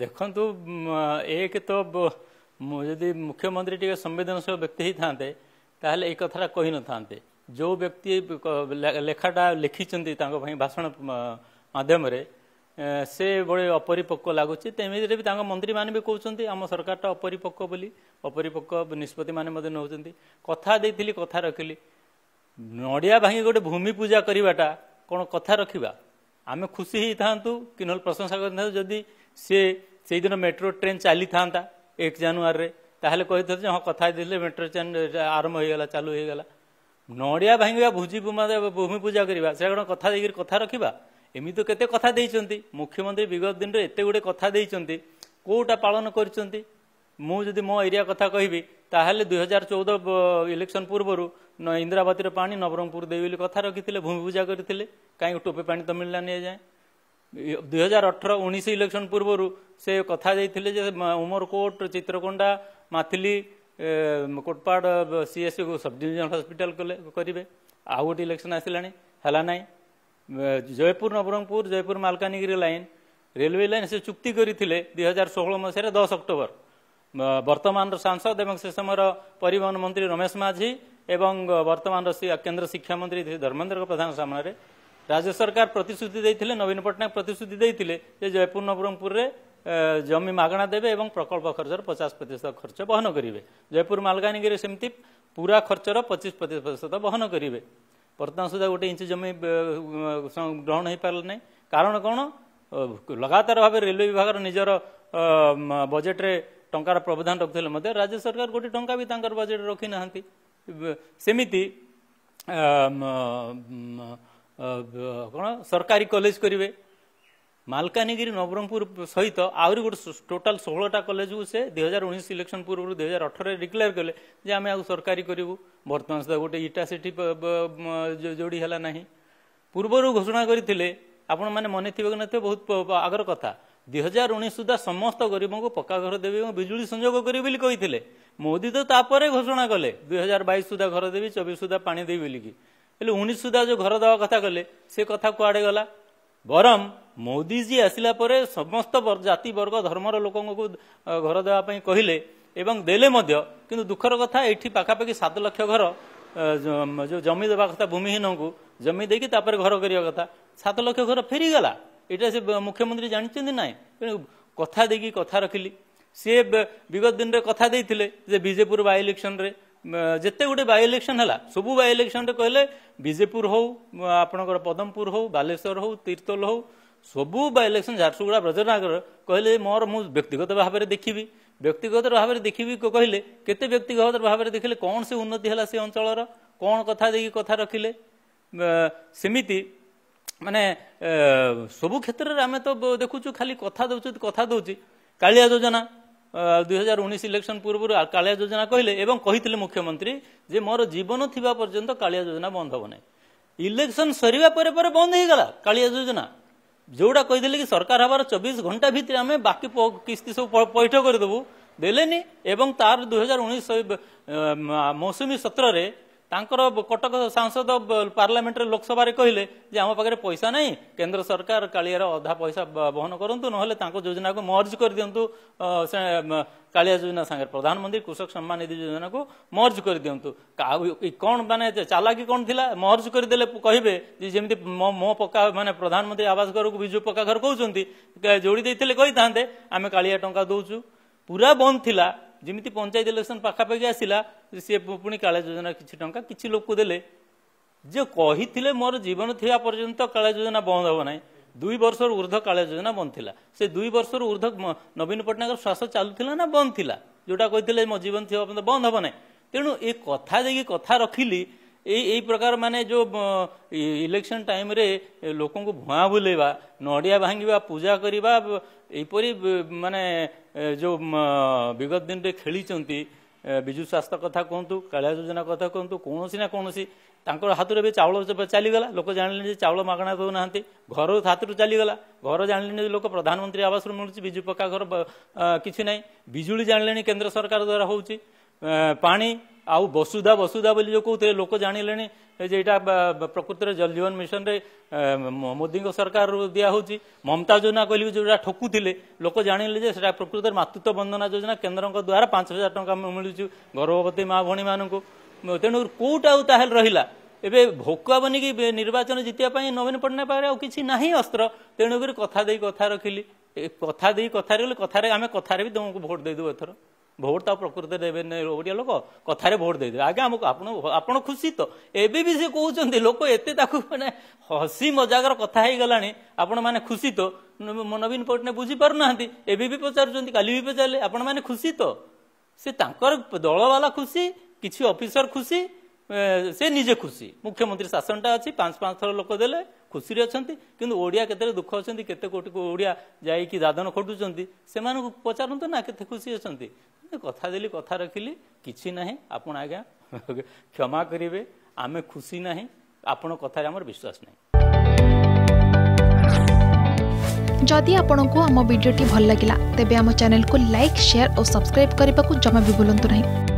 ଦେଖନ୍ତୁ ଏକ ତ ଯଦି ମୁଖ୍ୟମନ୍ତ୍ରୀ ଟିକେ ସମ୍ବେଦନଶୀଳ ବ୍ୟକ୍ତି ହେଇଥାନ୍ତେ ତାହେଲେ ଏଇ କଥାଟା କହିନଥାନ୍ତେ ଯେଉଁ ବ୍ୟକ୍ତି ଲେଖାଟା ଲେଖିଛନ୍ତି ତାଙ୍କ ପାଇଁ ଭାଷଣ ମାଧ୍ୟମରେ ସେ ଭଳି ଅପରିପକ୍ୱ ଲାଗୁଛି ତେମିତିରେ ବି ତାଙ୍କ ମନ୍ତ୍ରୀମାନେ ବି କହୁଛନ୍ତି ଆମ ସରକାରଟା ଅପରିପକ୍ୱ ବୋଲି ଅପରିପକ୍ୱ ନିଷ୍ପତ୍ତିମାନେ ମଧ୍ୟ ନେଉଛନ୍ତି କଥା ଦେଇଥିଲି କଥା ରଖିଲି ନଡ଼ିଆ ଭାଙ୍ଗି ଗୋଟେ ଭୂମି ପୂଜା କରିବାଟା କ'ଣ କଥା ରଖିବା ଆମେ ଖୁସି ହେଇଥାନ୍ତୁ କି ନହେଲେ ପ୍ରଶଂସା କରିଥାନ୍ତୁ ଯଦି ସେ ସେଇଦିନ ମେଟ୍ରୋ ଟ୍ରେନ୍ ଚାଲିଥାନ୍ତା ଏଇଟ୍ ଜାନୁଆରୀରେ ତାହେଲେ କହିଥିଲେ ଯେ ହଁ କଥା ଦେଇଥିଲେ ମେଟ୍ରୋ ଟ୍ରେନ୍ ଆରମ୍ଭ ହୋଇଗଲା ଚାଲୁ ହୋଇଗଲା ନଡ଼ିଆ ଭାଙ୍ଗିବା ଭୋଜି ଭୂମି ପୂଜା କରିବା ସେଟା କ'ଣ କଥା ଦେଇକରି କଥା ରଖିବା ଏମିତି କେତେ କଥା ଦେଇଛନ୍ତି ମୁଖ୍ୟମନ୍ତ୍ରୀ ବିଗତ ଦିନରେ ଏତେ ଗୁଡ଼ିଏ କଥା ଦେଇଛନ୍ତି କେଉଁଟା ପାଳନ କରିଛନ୍ତି ମୁଁ ଯଦି ମୋ ଏରିଆ କଥା କହିବି ତାହେଲେ ଦୁଇ ହଜାର ଚଉଦ ଇଲେକ୍ସନ ପୂର୍ବରୁ ଇନ୍ଦ୍ରାବତୀର ପାଣି ନବରଙ୍ଗପୁର ଦେବି ବୋଲି କଥା ରଖିଥିଲେ ଭୂମି ପୂଜା କରିଥିଲେ କାହିଁକି ଟୋପେ ପାଣି ତ ମିଳିଲାନି ଏଯାଏଁ ଦୁଇହଜାର ଅଠର ଉଣେଇଶ ଇଲେକ୍ସନ୍ ପୂର୍ବରୁ ସେ କଥା ଦେଇଥିଲେ ଯେ ଉମରକୋଟ ଚିତ୍ରକୋଣ୍ଡା ମାଥିଲି କୋଟପାଡ଼ ସିଏସ୍ସିକୁ ସବ୍ଡିଭିଜନାଲ୍ ହସ୍ପିଟାଲ କଲେ କରିବେ ଆଉ ଗୋଟେ ଇଲେକ୍ସନ୍ ଆସିଲାଣି ହେଲା ନାହିଁ Jeypore Nabarangpur Jeypore Malkangiri line railway line ସେ ଚୁକ୍ତି କରିଥିଲେ ଦୁଇ ହଜାର ଷୋହଳ ମସିହାରେ ଦଶ ଅକ୍ଟୋବର ବର୍ତ୍ତମାନର ସାଂସଦ ଏବଂ ସେ ସମୟର ପରିବହନ ମନ୍ତ୍ରୀ ରମେଶ ମାଝୀ ଏବଂ ବର୍ତ୍ତମାନର କେନ୍ଦ୍ର ଶିକ୍ଷାମନ୍ତ୍ରୀ ଧର୍ମେନ୍ଦ୍ର ପ୍ରଧାନ ସାମ୍ନାରେ ରାଜ୍ୟ ସରକାର ପ୍ରତିଶ୍ରୁତି ଦେଇଥିଲେ ନବୀନ ପଟ୍ଟନାୟକ ପ୍ରତିଶ୍ରୁତି ଦେଇଥିଲେ ଯେ ଜୟପୁର ନବରଙ୍ଗପୁରରେ ଜମି ମାଗଣା ଦେବେ ଏବଂ ପ୍ରକଳ୍ପ ଖର୍ଚ୍ଚର ପଚାଶ ପ୍ରତିଶତ ଖର୍ଚ୍ଚ ବହନ କରିବେ ଜୟପୁର ମାଲକାନଗିରି ସେମିତି ପୁରା ଖର୍ଚ୍ଚର ପଚିଶ ପ୍ରତିଶତ ବହନ କରିବେ ବର୍ତ୍ତମାନ ସୁଦ୍ଧା ଗୋଟେ ଇଞ୍ଚ ଜମି ଗ୍ରହଣ ହୋଇପାରିଲା ନାହିଁ କାରଣ କ'ଣ ଲଗାତାର ଭାବେ ରେଲୱେ ବିଭାଗର ନିଜର ବଜେଟ୍ରେ ଟଙ୍କାର ପ୍ରବଧାନ ରଖୁଥିଲେ ମଧ୍ୟ ରାଜ୍ୟ ସରକାର ଗୋଟିଏ ଟଙ୍କା ବି ତାଙ୍କର ବଜେଟ୍ ରଖିନାହାନ୍ତି ସେମିତି କ'ଣ ସରକାରୀ କଲେଜ କରିବେ ମାଲକାନଗିରି ନବରଙ୍ଗପୁର ସହିତ ଆହୁରି ଗୋଟେ ଟୋଟାଲ ଷୋହଳଟା କଲେଜକୁ ସେ ଦୁଇ ହଜାର ଉଣେଇଶ ଇଲେକ୍ସନ୍ ପୂର୍ବରୁ ଦୁଇ ହଜାର ଅଠରରେ ଡିକ୍ଲେୟାର କଲେ ଯେ ଆମେ ଆଉ ସରକାରୀ କରିବୁ ବର୍ତ୍ତମାନ ସୁଦ୍ଧା ଗୋଟେ ଇଟା ସେଠି ଯୋଡ଼ି ହେଲା ନାହିଁ ପୂର୍ବରୁ ଘୋଷଣା କରିଥିଲେ ଆପଣମାନେ ମନେ ଥିବେ କି ନଥିବେ ବହୁତ ଆଗର କଥା ଦୁଇ ହଜାର ଉଣେଇଶ ସୁଦ୍ଧା ସମସ୍ତ ଗରିବଙ୍କୁ ପକ୍କା ଘର ଦେବେ ଏବଂ ବିଜୁଳି ସଂଯୋଗ କରିବେ ବୋଲି କହିଥିଲେ ମୋଦି ତ ତାପରେ ଘୋଷଣା କଲେ ଦୁଇ ହଜାର ବାଇଶ ସୁଦ୍ଧା ଘର ଦେବି ଚବିଶ ସୁଦ୍ଧା ପାଣି ଦେବି ବୋଲିକି ହେଲେ ଉଣେଇଶ ସୁଦ୍ଧା ଯେଉଁ ଘର ଦେବା କଥା କଲେ ସେ କଥା କୁଆଡ଼େ ଗଲା ବରଂ ମୋଦିଜୀ ଆସିଲା ପରେ ସମସ୍ତ ଜାତି ବର୍ଗ ଧର୍ମର ଲୋକଙ୍କୁ ଘର ଦେବା ପାଇଁ କହିଲେ ଏବଂ ଦେଲେ ମଧ୍ୟ କିନ୍ତୁ ଦୁଃଖର କଥା ଏଇଠି ପାଖାପାଖି ସାତ ଲକ୍ଷ ଘର ଯେଉଁ ଜମି ଦେବା କଥା ଭୂମିହୀନଙ୍କୁ ଜମି ଦେଇକି ତାପରେ ଘର କରିବା କଥା ସାତ ଲକ୍ଷ ଘର ଫେରିଗଲା ଏଇଟା ସେ ମୁଖ୍ୟମନ୍ତ୍ରୀ ଜାଣିଛନ୍ତି ନାହିଁ ତେଣୁ କଥା ଦେଇକି କଥା ରଖିଲି ସିଏ ବିଗତ ଦିନରେ କଥା ଦେଇଥିଲେ ଯେ ବିଜେପୁର ବାଇ ଇଲେକ୍ସନରେ ଯେତେ ଗୋଟେ ବାଇ ଇଲେକ୍ସନ୍ ହେଲା ସବୁ ବାଇ ଇଲେକ୍ସନ୍ରେ କହିଲେ ବିଜେପୁର ହଉ ଆପଣଙ୍କର ପଦମପୁର ହଉ ବାଲେଶ୍ୱର ହଉ ତୀର୍ତ୍ତୋଲ ହଉ ସବୁ ବାଇ ଇଲେକ୍ସନ୍ ଝାରସୁଗୁଡ଼ା ବ୍ରଜନଗର କହିଲେ ମୋର ମୁଁ ବ୍ୟକ୍ତିଗତ ଭାବରେ ଦେଖିବି ବ୍ୟକ୍ତିଗତ ଭାବରେ ଦେଖିବି କହିଲେ କେତେ ବ୍ୟକ୍ତିଗତ ଭାବରେ ଦେଖିଲେ କ'ଣ ସେ ଉନ୍ନତି ହେଲା ସେ ଅଞ୍ଚଳର କ'ଣ କଥା ଦେଇକି କଥା ରଖିଲେ ସେମିତି ମାନେ ସବୁ କ୍ଷେତ୍ରରେ ଆମେ ତ ଦେଖୁଛୁ ଖାଲି କଥା ଦେଉଛୁ କଥା ଦେଉଛି କାଳିଆ ଯୋଜନା ଦୁଇହଜାର ଇଲେକ୍ସନ ପୂର୍ବରୁ କାଳିଆ ଯୋଜନା କହିଲେ ଏବଂ କହିଥିଲେ ମୁଖ୍ୟମନ୍ତ୍ରୀ ଯେ ମୋର ଜୀବନ ଥିବା ପର୍ଯ୍ୟନ୍ତ କାଳିଆ ଯୋଜନା ବନ୍ଦ ହେବ ନାହିଁ ଇଲେକ୍ସନ ସରିବା ପରେ ପରେ ବନ୍ଦ ହେଇଗଲା କାଳିଆ ଯୋଜନା ଯେଉଁଟା କହିଥିଲେ କି ସରକାର ହେବାର ଚବିଶ ଘଣ୍ଟା ଭିତରେ ଆମେ ବାକି କିସ୍ତି ସବୁ ପଇଠ କରିଦେବୁ ଦେଲେନି ଏବଂ ତାର ଦୁଇହଜାର ଉଣେଇଶ ମୌସୁମୀ ସତ୍ରରେ ତାଙ୍କର କଟକ ସାଂସଦ ପାର୍ଲାମେଣ୍ଟରେ ଲୋକସଭାରେ କହିଲେ ଯେ ଆମ ପାଖରେ ପଇସା ନାହିଁ କେନ୍ଦ୍ର ସରକାର କାଳିଆର ଅଧା ପଇସା ବହନ କରନ୍ତୁ ନହେଲେ ତାଙ୍କ ଯୋଜନାକୁ ମର୍ଜ କରିଦିଅନ୍ତୁ ସେ କାଳିଆ ଯୋଜନା ସାଙ୍ଗରେ ପ୍ରଧାନମନ୍ତ୍ରୀ କୃଷକ ସମ୍ମାନ ନିଧି ଯୋଜନାକୁ ମର୍ଜ କରିଦିଅନ୍ତୁ କ'ଣ ମାନେ ଚାଲାକି କ'ଣ ଥିଲା ମର୍ଜ କରିଦେଲେ କହିବେ ଯେ ଯେମିତି ମୋ ପକ୍କା ମାନେ ପ୍ରଧାନମନ୍ତ୍ରୀ ଆବାସ ଘରକୁ ବିଜୁ ପକ୍କା ଘର କହୁଛନ୍ତି ଯୋଡ଼ି ଦେଇଥିଲେ କହିଥାନ୍ତେ ଆମେ କାଳିଆ ଟଙ୍କା ଦେଉଛୁ ପୁରା ବନ୍ଦ ଥିଲା ଯେମିତି ପଞ୍ଚାୟତ ଇଲେକ୍ସନ୍ ପାଖାପାଖି ଆସିଲା ସିଏ ପୁଣି କାଳିଆ ଯୋଜନା କିଛି ଟଙ୍କା କିଛି ଲୋକ ଦେଲେ ଯେ କହିଥିଲେ ମୋର ଜୀବନ ଥିବା ପର୍ଯ୍ୟନ୍ତ କାଳିଆ ଯୋଜନା ବନ୍ଦ ହେବ ନାହିଁ ଦୁଇ ବର୍ଷରୁ ଉର୍ଦ୍ଧ୍ୱ କାଳିଆ ଯୋଜନା ବନ୍ଦ ଥିଲା ସେ ଦୁଇ ବର୍ଷରୁ ଉର୍ଦ୍ଧ୍ୱ ନବୀନ ପଟ୍ଟନାୟକ ଶ୍ୱାସ ଚାଲୁଥିଲା ନା ବନ୍ଦ ଥିଲା ଯେଉଁଟା କହିଥିଲେ ମୋ ଜୀବନ ଥିବା ପର୍ଯ୍ୟନ୍ତ ବନ୍ଦ ହେବ ନାହିଁ ତେଣୁ ଏ କଥା ଦେଇକି କଥା ରଖିଲି यही प्रकार माने जो इलेक्शन टाइम रे लोक भुआ बुलेवा नड़िया भांगा पूजा करवा ଏହିପରି ମାନେ ଯେଉଁ ବିଗତ ଦିନରେ ଖେଳିଛନ୍ତି ବିଜୁ ସ୍ୱାସ୍ଥ୍ୟ କଥା କୁହନ୍ତୁ କାଳିଆ ଯୋଜନା କଥା କୁହନ୍ତୁ କୌଣସି ନା କୌଣସି ତାଙ୍କର ହାତରୁ ଏବେ ଚାଉଳ ଚାଲିଗଲା ଲୋକ ଜାଣିଲେଣି ଯେ ଚାଉଳ ମାଗଣା ଦେଉନାହାନ୍ତି ଘର ହାତରୁ ଚାଲିଗଲା ଘର ଜାଣିଲେଣି ଯେ ଲୋକ ପ୍ରଧାନମନ୍ତ୍ରୀ ଆବାସରୁ ମିଳୁଛି ବିଜୁ ପକ୍କା ଘର କିଛି ନାହିଁ ବିଜୁଳି ଜାଣିଲେଣି କେନ୍ଦ୍ର ସରକାର ଦ୍ୱାରା ହେଉଛି ପାଣି ଆଉ ବସୁଧା ବସୁଧା ବୋଲି ଯେଉଁ କହୁଥିଲେ ଲୋକ ଜାଣିଲେଣି ଯେ ଏଇଟା ପ୍ରକୃତରେ ଜଲ ଜୀବନ ମିଶନରେ ମୋଦିଙ୍କ ସରକାରରୁ ଦିଆହେଉଛି ମମତା ଯୋଜନା କହିଲି ଯେଉଁଟା ଠକୁଥିଲେ ଲୋକ ଜାଣିଲେ ଯେ ସେଇଟା ପ୍ରକୃତରେ ମାତୃତ୍ୱ ବନ୍ଦନା ଯୋଜନା କେନ୍ଦ୍ରଙ୍କ ଦ୍ୱାରା ପାଞ୍ଚ ହଜାର ଟଙ୍କା ମିଳୁଛି ଗର୍ଭବତୀ ମା ଭଉଣୀମାନଙ୍କୁ ତେଣୁ କେଉଁଟା ଆଉ ତାହେଲେ ରହିଲା ଏବେ ଭୋକୁଆ ବନିକି ନିର୍ବାଚନ ଜିତିବା ପାଇଁ ନବୀନ ପଟ୍ଟନାୟକ ପାଖରେ ଆଉ କିଛି ନାହିଁ ଅସ୍ତ୍ର ତେଣୁକରି କଥା ଦେଇ କଥା ରଖିଲି କଥା ଦେଇ କଥା ରହିଲେ କଥାରେ ଆମେ କଥାରେ ବି ତୁମକୁ ଭୋଟ୍ ଦେଇଦେବୁ ଏଥର ଭୋଟ ଆଉ ପ୍ରକୃତ ଦେବେନି ଓଡ଼ିଆ ଲୋକ କଥାରେ ଭୋଟ ଦେଇଦେବେ ଆଜ୍ଞା ଆମକୁ ଆପଣ ଆପଣ ଖୁସି ତ ଏବେ ବି ସେ କହୁଛନ୍ତି ଲୋକ ଏତେ ତାକୁ ମାନେ ହସି ମଜାକର କଥା ହେଇଗଲାଣି ଆପଣମାନେ ଖୁସି ତ ନବୀନ ପଟ୍ଟନାୟକ ବୁଝିପାରୁନାହାନ୍ତି ଏବେ ବି ପଚାରୁଛନ୍ତି କାଲି ବି ପଚାରିଲେ ଆପଣମାନେ ଖୁସି ତ ସେ ତାଙ୍କର ଦଳବାଲା ଖୁସି କିଛି ଅଫିସର ଖୁସି ସେ ନିଜେ ଖୁସି ମୁଖ୍ୟମନ୍ତ୍ରୀ ଶାସନଟା ଅଛି ପାଞ୍ଚ ପାଞ୍ଚ ଥର ଲୋକ ଦେଲେ ଖୁସିରେ ଅଛନ୍ତି କିନ୍ତୁ ଓଡ଼ିଆ କେତେବେଳେ ଦୁଃଖ ଅଛନ୍ତି କେତେ କୋଟି ଓଡ଼ିଆ ଯାଇକି ଦାଦନ ଖଟୁଛନ୍ତି ସେମାନଙ୍କୁ ପଚାରନ୍ତୁ ନା କେତେ ଖୁସି ଅଛନ୍ତି कथा देली कथा रखिली किसी ना आप आज्ञा क्षमा करेंगे आम खुशी ना आपण कथार विश्वास ना जदि आपण को आम भिडी भल लगा तेब चेल को लाइक सेयार और सब्सक्राइब करने को जमा भी बुलां नहीं